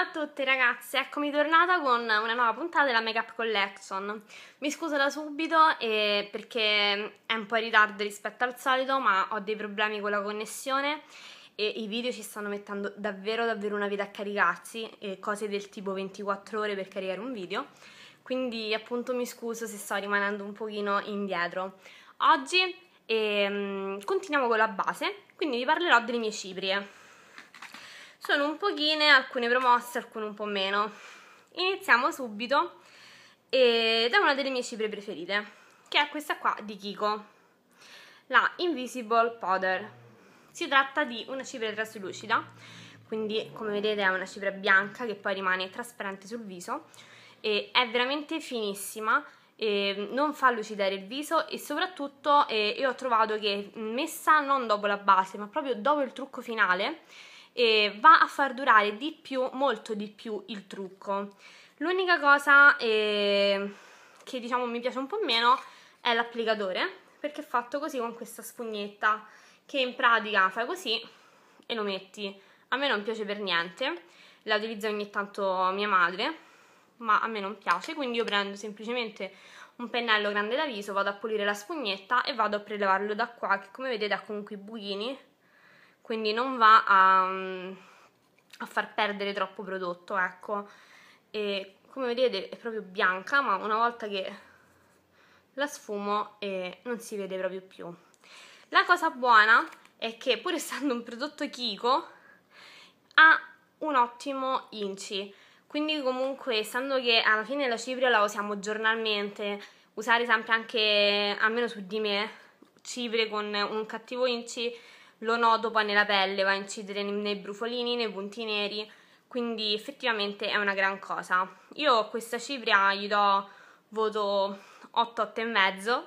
Ciao a tutte ragazze, eccomi tornata con una nuova puntata della Makeup Collection. Mi scuso da subito eh, perché è un po' in ritardo rispetto al solito, ma ho dei problemi con la connessione e i video ci stanno mettendo davvero davvero una vita a caricarsi, eh, cose del tipo 24 ore per caricare un video, quindi appunto mi scuso se sto rimanendo un pochino indietro. Oggi ehm, continuiamo con la base, quindi vi parlerò delle mie ciprie sono un pochine, alcune promosse, alcune un po' meno. Iniziamo subito eh, da una delle mie cipre preferite, che è questa qua di Kiko, la Invisible Powder. Si tratta di una cipria traslucida, quindi come vedete è una cipria bianca che poi rimane trasparente sul viso, e è veramente finissima, non fa lucidare il viso e soprattutto eh, io ho trovato che messa non dopo la base ma proprio dopo il trucco finale e va a far durare di più, molto di più il trucco. L'unica cosa eh, che diciamo mi piace un po' meno è l'applicatore, perché è fatto così con questa spugnetta che in pratica fai così e lo metti. A me non piace per niente, la utilizza ogni tanto mia madre, ma a me non piace, quindi io prendo semplicemente un pennello grande da viso, vado a pulire la spugnetta e vado a prelevarlo da qua, che come vedete ha comunque i buchini quindi non va a, mm, a far perdere troppo prodotto, ecco. E come vedete è proprio bianca, ma una volta che la sfumo eh, non si vede proprio più. La cosa buona è che pur essendo un prodotto Kiko ha un ottimo inci, quindi comunque essendo che alla fine la cipria la usiamo giornalmente, usare sempre anche, almeno su di me, ciprie con un cattivo inci lo nodo poi nella pelle, va a incidere nei brufolini, nei punti neri, quindi effettivamente è una gran cosa. Io a questa cipria gli do voto 8, 8,5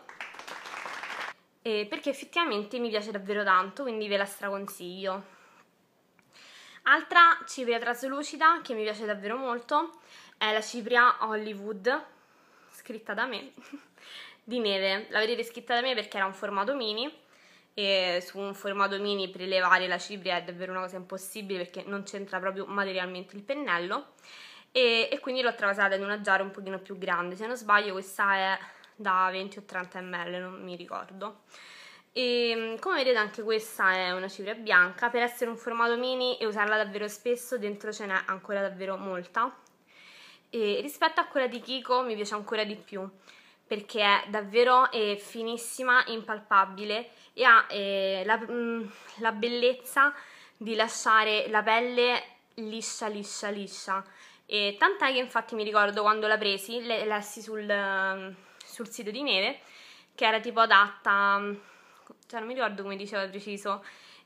eh, perché effettivamente mi piace davvero tanto, quindi ve la straconsiglio. Altra cipria traslucida che mi piace davvero molto è la cipria Hollywood, scritta da me, di neve. La vedete scritta da me perché era un formato mini, e su un formato mini prelevare la cipria è davvero una cosa impossibile perché non c'entra proprio materialmente il pennello e, e quindi l'ho travasata in una giara un pochino più grande se non sbaglio questa è da 20 o 30 ml non mi ricordo e come vedete anche questa è una cipria bianca per essere un formato mini e usarla davvero spesso dentro ce n'è ancora davvero molta e rispetto a quella di Kiko mi piace ancora di più perché è davvero eh, finissima e impalpabile e ha eh, la, mh, mm, la bellezza di lasciare la pelle liscia liscia liscia e tant'è che infatti mi ricordo quando la presi, le, lessi sul, sul, sito di neve, che era tipo adatta, cioè non mi ricordo come diceva preciso,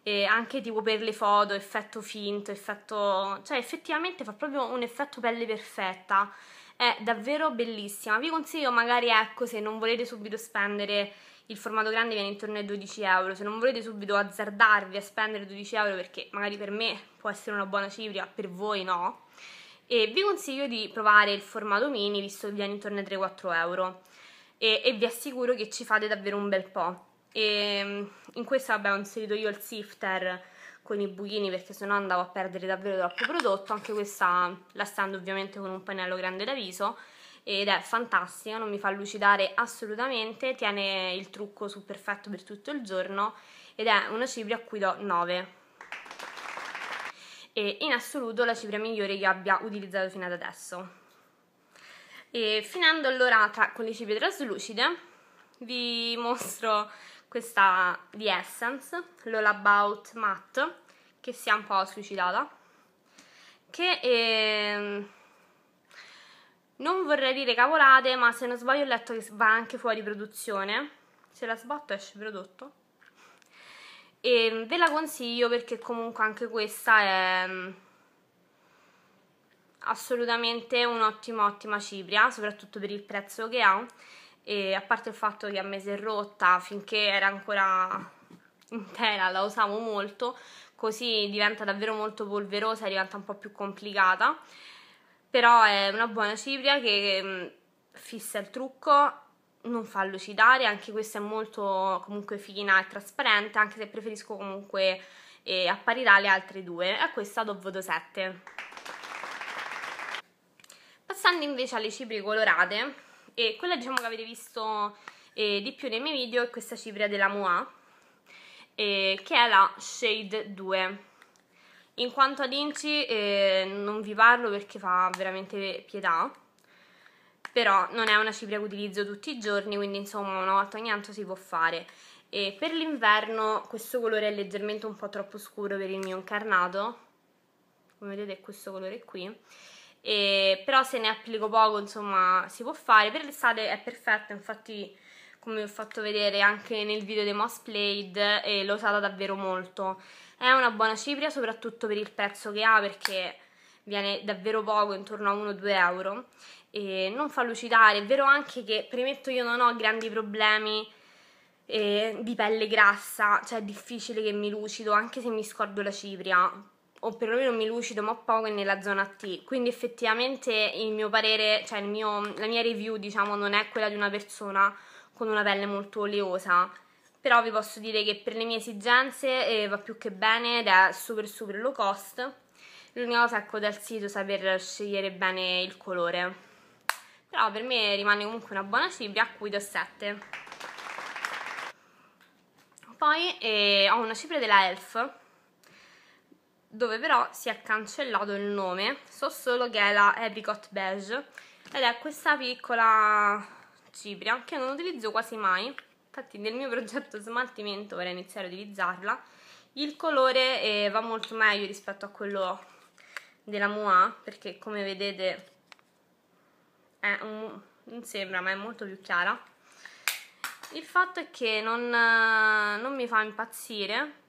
e anche tipo per le foto, effetto finto, effetto... cioè effettivamente fa proprio un effetto pelle perfetta, è davvero bellissima, vi consiglio magari ecco se non volete subito spendere il formato grande viene intorno ai 12 euro, se non volete subito azzardarvi a spendere 12 euro perché magari per me può essere una buona cifra, per voi no, e vi consiglio di provare il formato mini visto che viene intorno ai 3-4 euro e, e vi assicuro che ci fate davvero un bel po' e mm, in questa vabbè, ho inserito io il sifter con i buchini perché sennò andavo a perdere davvero troppo prodotto anche questa la stando ovviamente con un pannello grande da viso ed è fantastica, non mi fa lucidare assolutamente, tiene il trucco su perfetto per tutto il giorno ed è una cipria a cui do 9 e in assoluto la cifra migliore che abbia utilizzato fino ad adesso. E finendo allora tra, con le cipre traslucide vi mostro questa di Essence, l'All About Matte, che si è un po' suicidata, che eh, non vorrei dire cavolate, ma se non sbaglio ho letto che va anche fuori produzione, se la sbatto esce prodotto, e ehm, ve la consiglio perché comunque anche questa è mm, assolutamente un'ottima ottima cipria, soprattutto per il prezzo che ha, e a parte il fatto che a me si è rotta finché era ancora intera la usavo molto così diventa davvero molto polverosa diventa un po' più complicata però è una buona cipria che mm, fissa il trucco non fa lucidare, anche questa è molto comunque fina e trasparente, anche se preferisco comunque eh, apparirà le altre due. A questa do voto 7. Passando invece alle cipri colorate, e quella diciamo che avete visto eh, di più nei miei video è questa cipria della Moa eh, che è la Shade 2 in quanto ad inci eh, non vi parlo perché fa veramente pietà però non è una cipria che utilizzo tutti i giorni quindi insomma una volta ogni tanto si può fare e per l'inverno questo colore è leggermente un po' troppo scuro per il mio incarnato come vedete è questo colore qui e, però se ne applico poco insomma si può fare, per l'estate è perfetto infatti come vi ho fatto vedere anche nel video dei Moss Played eh, l'ho usata davvero molto è una buona cipria soprattutto per il prezzo che ha perché viene davvero poco, intorno a 1-2 euro e non fa lucidare, è vero anche che premetto io non ho grandi problemi eh, di pelle grassa, cioè è difficile che mi lucido anche se mi scordo la cipria o perlomeno mi lucido ma poco è nella zona T quindi effettivamente il mio parere cioè mio, la mia review diciamo non è quella di una persona con una pelle molto oleosa però vi posso dire che per le mie esigenze eh, va più che bene ed è super super low cost l'unica cosa ecco dal sito saper scegliere bene il colore però per me rimane comunque una buona cibria a cui do 7 poi eh, ho una cipria della ELF dove però si è cancellato il nome, so solo che è la Apricot Beige ed è questa piccola cipria che non utilizzo quasi mai, infatti nel mio progetto smaltimento vorrei iniziare a utilizzarla, il colore eh, va molto meglio rispetto a quello della Moa perché come vedete un, non sembra ma è molto più chiara, il fatto è che non, eh, non mi fa impazzire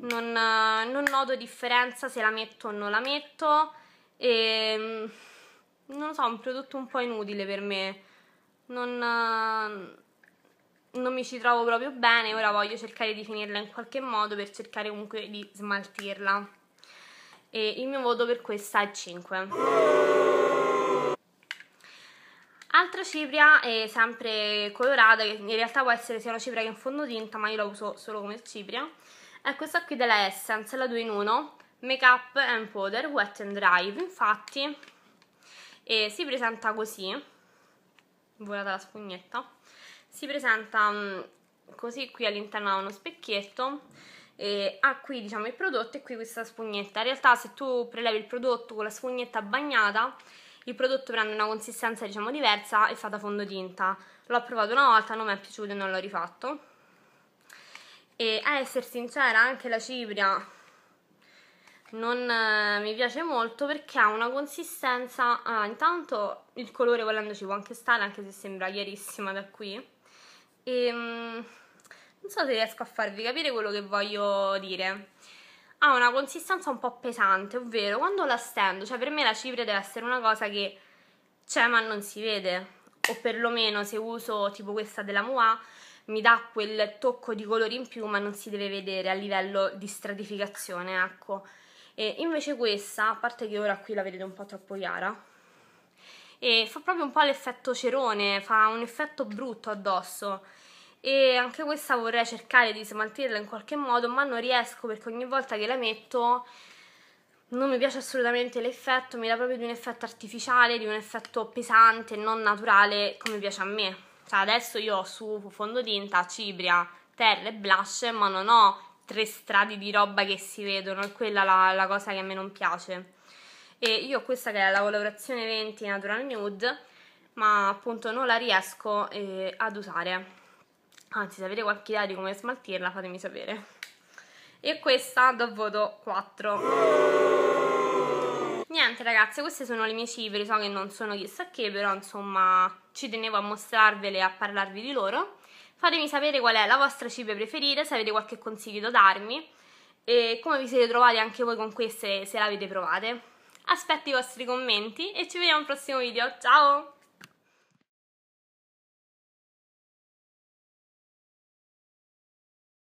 non, eh, non noto differenza se la metto o non la metto e mm, non lo so, è un prodotto un po' inutile per me non, eh, non mi ci trovo proprio bene ora voglio cercare di finirla in qualche modo per cercare comunque di smaltirla e il mio voto per questa è 5 Altra cipria è sempre colorata, che in realtà può essere sia una cipria che un fondotinta, ma io la uso solo come cipria è questa qui della Essence, la 2 in 1, Make Up and Powder Wet and Drive, infatti, e si presenta così, volata la spugnetta, si presenta mm, così qui all'interno ha uno specchietto, e ha qui diciamo il prodotto e qui questa spugnetta, in realtà se tu prelevi il prodotto con la spugnetta bagnata, il prodotto prende una consistenza diciamo diversa e fa da fondotinta, l'ho provato una volta, non mi è piaciuto e non l'ho rifatto, e a essere sincera anche la cipria non eh, mi piace molto perché ha una consistenza ah, intanto il colore volendo ci può anche stare anche se sembra chiarissima da qui e ehm, mh, non so se riesco a farvi capire quello che voglio dire ha una consistenza un po' pesante ovvero quando la stendo cioè per me la cipria deve essere una cosa che c'è ma non si vede o perlomeno se uso tipo questa della Moa mi dà quel tocco di colore in più ma non si deve vedere a livello di stratificazione, ecco. E invece questa, a parte che ora qui la vedete un po' troppo chiara, e fa proprio un po' l'effetto cerone, fa un effetto brutto addosso e anche questa vorrei cercare di smaltirla in qualche modo ma non riesco perché ogni volta che la metto non mi piace assolutamente l'effetto, mi dà proprio di un effetto artificiale, di un effetto pesante, non naturale come piace a me. Cioè adesso io ho su fondotinta, cipria, terra e blush, ma non ho tre strati di roba che si vedono, è quella la, la cosa che a me non piace. E io ho questa che è la colorazione 20 Natural Nude, ma appunto non la riesco eh, ad usare. Anzi, se avete qualche idea di come smaltirla, fatemi sapere. E questa do voto 4. Niente ragazze, queste sono le mie cifre, so che non sono chissà che, però insomma ci tenevo a mostrarvele e a parlarvi di loro. Fatemi sapere qual è la vostra cifra preferita, se avete qualche consiglio da darmi e come vi siete trovati anche voi con queste se le avete provate. Aspetto i vostri commenti e ci vediamo al prossimo video, ciao!